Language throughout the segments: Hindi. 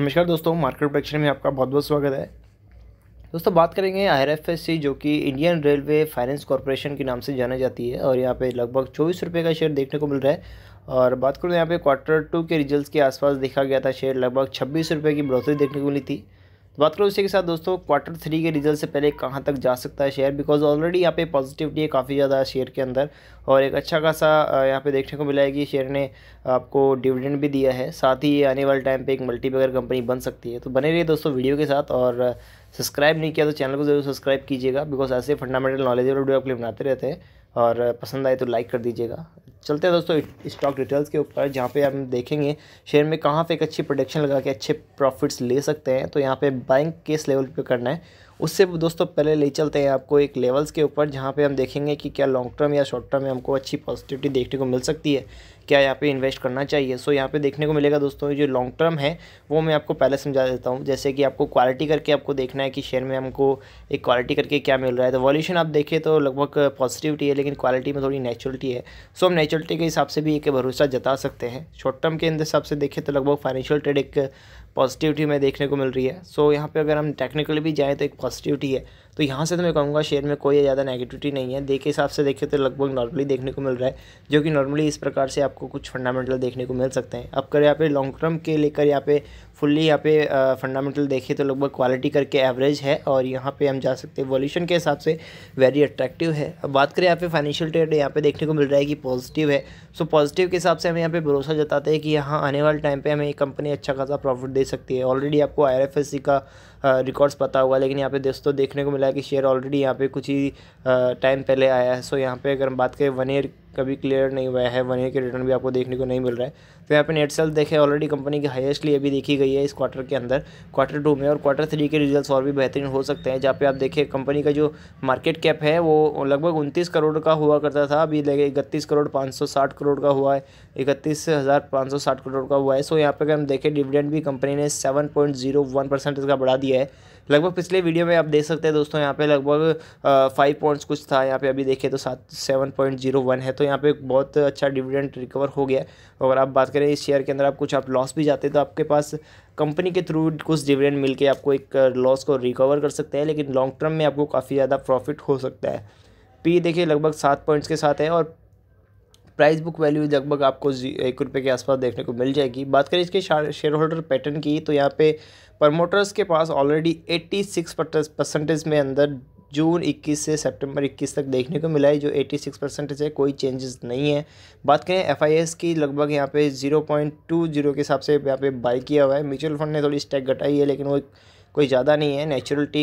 नमस्कार दोस्तों मार्केट प्रेक्षण में आपका बहुत बहुत स्वागत है दोस्तों बात करेंगे आर एफ एस सी जो कि इंडियन रेलवे फाइनेंस कॉरपोरेशन के नाम से जाना जाती है और यहाँ पे लगभग चौबीस रुपये का शेयर देखने को मिल रहा है और बात करूँ यहाँ पे क्वार्टर टू के रिजल्ट्स के आसपास देखा गया था शेयर लगभग छब्बीस रुपये की बढ़ोतरी देखने को मिली थी तो बात करो इसी के साथ दोस्तों क्वार्टर थ्री के रिजल्ट से पहले कहाँ तक जा सकता है शेयर बिकॉज ऑलरेडी यहाँ पे पॉजिटिविटी है काफ़ी ज़्यादा शेयर के अंदर और एक अच्छा खासा यहाँ पे देखने को मिला है कि शेयर ने आपको डिविडेंड भी दिया है साथ ही आने वाले टाइम पे एक मल्टीपेगर कंपनी बन सकती है तो बने रहिए दोस्तों वीडियो के साथ और सब्सक्राइब नहीं किया तो चैनल को जरूर सब्सक्राइब कीजिएगा बिकॉज ऐसे फंडामेंटल नॉलेज वीडियो आपके लिए बनाते रहते हैं और पसंद आए तो लाइक कर दीजिएगा चलते हैं दोस्तों स्टॉक डिटेल्स के ऊपर जहाँ पे हम देखेंगे शेयर में कहाँ पे एक अच्छी प्रोडक्शन लगा के अच्छे प्रॉफिट्स ले सकते हैं तो यहाँ पे बाइंग केस लेवल पे करना है उससे दोस्तों पहले ले चलते हैं आपको एक लेवल्स के ऊपर जहाँ पे हम देखेंगे कि क्या लॉन्ग टर्म या शॉर्ट टर्म में हमको अच्छी पॉजिटिविटी देखने को मिल सकती है क्या यहाँ पे इन्वेस्ट करना चाहिए सो यहाँ पे देखने को मिलेगा दोस्तों जो लॉन्ग टर्म है वो मैं आपको पहले समझा देता हूँ जैसे कि आपको क्वालिटी करके आपको देखना है कि शेयर में हमको एक क्वालिटी करके क्या मिल रहा है तो वॉल्यूशन आप देखें तो लगभग पॉजिटिविटी है लेकिन क्वालिटी में थोड़ी नेचुरलिटी है सो हम नेचुरलिटी के हिसाब से भी एक भरोसा जता सकते हैं शॉर्ट टर्म के हिसाब से देखें तो लगभग फाइनेंशियल ट्रेड एक पॉजिटिविटी में देखने को मिल रही है सो so, यहाँ पे अगर हम टेक्निकली भी जाएँ तो एक पॉजिटिविटी है तो यहाँ से तो मैं कहूँगा शेयर में कोई ज़्यादा नेगेटिविटी नहीं है देखे के हिसाब से देखें तो लगभग नॉर्मली देखने को मिल रहा है जो कि नॉर्मली इस प्रकार से आपको कुछ फंडामेंटल देखने को मिल सकते हैं अब कर यहाँ पे लॉन्ग टर्म के लेकर यहाँ पे फुल्ली यहाँ पे फंडामेंटल देखें तो लगभग क्वालिटी करके एवरेज है और यहाँ पर हम जा सकते हैं वॉल्यूशन के हिसाब से वेरी अट्रैक्टिव है अब बात करें यहाँ पे फाइनेंशियल ट्रेड यहाँ पे देखने को मिल रहा है कि पॉजिटिव है सो पॉजिटिव के हिसाब से हमें यहाँ पे भरोसा जताते हैं कि यहाँ आने वाले टाइम पर हमें कंपनी अच्छा खासा प्रॉफिट दे सकती है ऑलरेडी आपको आई का रिकॉर्ड्स पता होगा लेकिन यहाँ पे दोस्तों देखने को मिला है कि शेयर ऑलरेडी यहाँ पे कुछ ही टाइम पहले आया है सो यहाँ पे अगर हम बात करें वन ईयर कभी क्लियर नहीं हुआ है वन ईयर के रिटर्न भी आपको देखने को नहीं मिल रहा है तो यहाँ पे नेट सेल देखें ऑलरेडी कंपनी की हाईएस्टली अभी देखी गई है इस क्वार्टर के अंदर क्वार्टर टू में और क्वार्टर थ्री के रिजल्ट और भी बेहतरीन हो सकते हैं जहाँ पे आप देखें कंपनी का जो मार्केट कैप है वो लगभग उनतीस करोड़ का हुआ करता था अभी लगे इकतीस करोड़ पाँच करोड़ का हुआ है इकतीस करोड़ का हुआ है सो यहाँ पर अगर हम देखें डिविडेंड भी कंपनी ने सेवन इसका बढ़ा दिया है लगभग पिछले वीडियो में आप देख सकते हैं दोस्तों यहाँ पे लगभग फाइव पॉइंट्स कुछ था यहाँ पे अभी देखे तो सात सेवन पॉइंट जीरो वन है तो यहाँ पे बहुत अच्छा डिविडेंड रिकवर हो गया अगर आप बात करें इस शेयर के अंदर आप कुछ आप लॉस भी जाते तो आपके पास कंपनी के थ्रू कुछ डिविडेंड मिलके आपको एक लॉस को रिकवर कर सकते हैं लेकिन लॉन्ग टर्म में आपको काफ़ी ज़्यादा प्रॉफिट हो सकता है पी देखिए लगभग सात पॉइंट्स के साथ है और प्राइस बुक वैल्यू लगभग आपको एक रुपये के आसपास देखने को मिल जाएगी बात करें इसके शेयर होल्डर पैटर्न की तो यहाँ पे प्रमोटर्स के पास ऑलरेडी 86 सिक्स परसेंटेज में अंदर जून 21 से सितंबर 21 तक देखने को मिला है जो 86 परसेंटेज है कोई चेंजेस नहीं है बात करें एफ की लगभग यहाँ पे 0.20 के हिसाब से यहाँ पे बाई किया हुआ है म्यूचुअल फंड ने थोड़ी स्टैक घटाई है लेकिन वो कोई ज़्यादा नहीं है नेचुरलिटी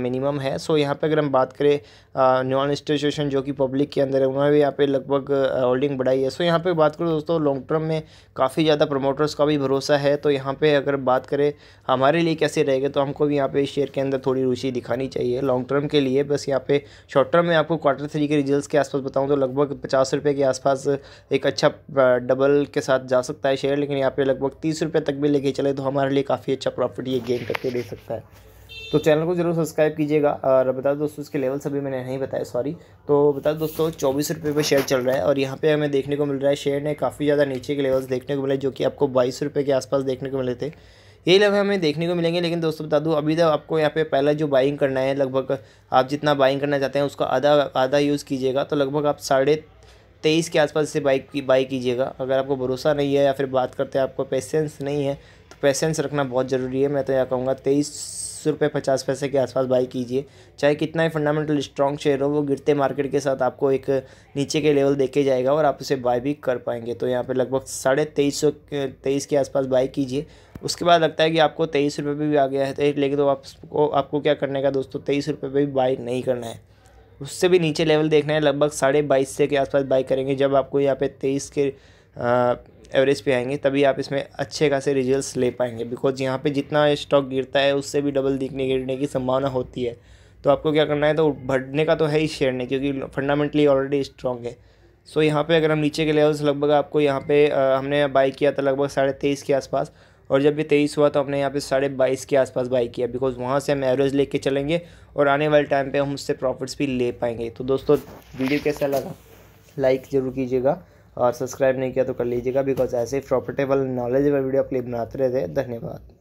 मिनिमम है सो यहाँ पे अगर हम बात करें नॉन इंस्टीट्यूशन जो कि पब्लिक के अंदर है उन्होंने भी यहाँ पे लगभग होल्डिंग बढ़ाई है सो यहाँ पे बात करो दोस्तों लॉन्ग टर्म में काफ़ी ज़्यादा प्रमोटर्स का भी भरोसा है तो यहाँ पर अगर बात करें हमारे लिए कैसे रहेगा तो हमको भी यहाँ पर शेयर के अंदर थोड़ी रुचि दिखानी चाहिए लॉन्ग टर्म के लिए बस यहाँ पर शॉर्ट टर्म में आपको क्वार्टर थ्री के रिजल्ट के आसपास बताऊँ तो लगभग पचास रुपये के आसपास एक अच्छा डबल के साथ जा सकता है शेयर लेकिन यहाँ पे लगभग तीस रुपये तक भी लेके चले तो हमारे लिए काफ़ी अच्छा प्रॉफिट ये गेन करके दे सकते सकता है तो चैनल को जरूर सब्सक्राइब कीजिएगा और बता दो दोस्तों इसके लेवल सभी मैंने नहीं बताया सॉरी तो बता दोस्तों चौबीस रुपये पर शेयर चल रहा है और यहाँ पे हमें देखने को मिल रहा है शेयर ने काफ़ी ज़्यादा नीचे के लेवल्स देखने को मिले जो कि आपको बाईस रुपये के आसपास देखने को मिले थे यही लेवल हमें देखने को मिलेंगे लेकिन दोस्तों बता दूँ अभी तक तो आपको यहाँ पे पहला जो बाइंग करना है लगभग आप जितना बाइंग करना चाहते हैं उसका आधा आधा यूज़ कीजिएगा तो लगभग आप साढ़े तेईस के आसपास से बाइक की बाई कीजिएगा अगर आपको भरोसा नहीं है या फिर बात करते हैं आपको पेशेंस नहीं है पेशेंस रखना बहुत ज़रूरी है मैं तो यह कहूँगा तेईस रुपये पचास पैसे के आसपास बाई कीजिए चाहे कितना ही फंडामेंटल स्ट्रॉन्ग शेयर हो वो गिरते मार्केट के साथ आपको एक नीचे के लेवल देखे जाएगा और आप उसे बाय भी कर पाएंगे तो यहाँ पे लगभग साढ़े तेईस सौ तेईस के आसपास बाई कीजिए उसके बाद लगता है कि आपको तेईस रुपये भी आ गया है लेकिन तो आपको आपको क्या करने का दोस्तों तेईस रुपये पर भी बाई नहीं करना है उससे भी नीचे लेवल देखना है लगभग साढ़े बाईस से के आसपास बाई करेंगे जब आपको यहाँ पे तेईस के एवरेज पे आएंगे तभी आप इसमें अच्छे खासे रिजल्ट ले पाएंगे बिकॉज यहाँ पर जितना स्टॉक गिरता है उससे भी डबल दिखने गिरने की संभावना होती है तो आपको क्या करना है तो बढ़ने का तो है ही शेयर ने क्योंकि फंडामेंटली ऑलरेडी स्ट्रॉन्ग है सो so, यहाँ पे अगर हम नीचे के लेवल्स लगभग आपको यहाँ पे आ, हमने बाई किया था लगभग साढ़े तेईस के आसपास और जब भी तेईस हुआ तो हमने यहाँ पे साढ़े बाईस के आसपास बाई किया बिकॉज वहाँ से हम एवरेज लेके चलेंगे और आने वाले टाइम पे हम उससे प्रॉफिट्स भी ले पाएंगे तो दोस्तों वीडियो कैसा लगा लाइक ज़रूर कीजिएगा और सब्सक्राइब नहीं किया तो कर लीजिएगा बिकॉज ऐसे ही प्रॉफिटेबल नॉलेज वीडियो वीडियो अपने बनाते रहते हैं धन्यवाद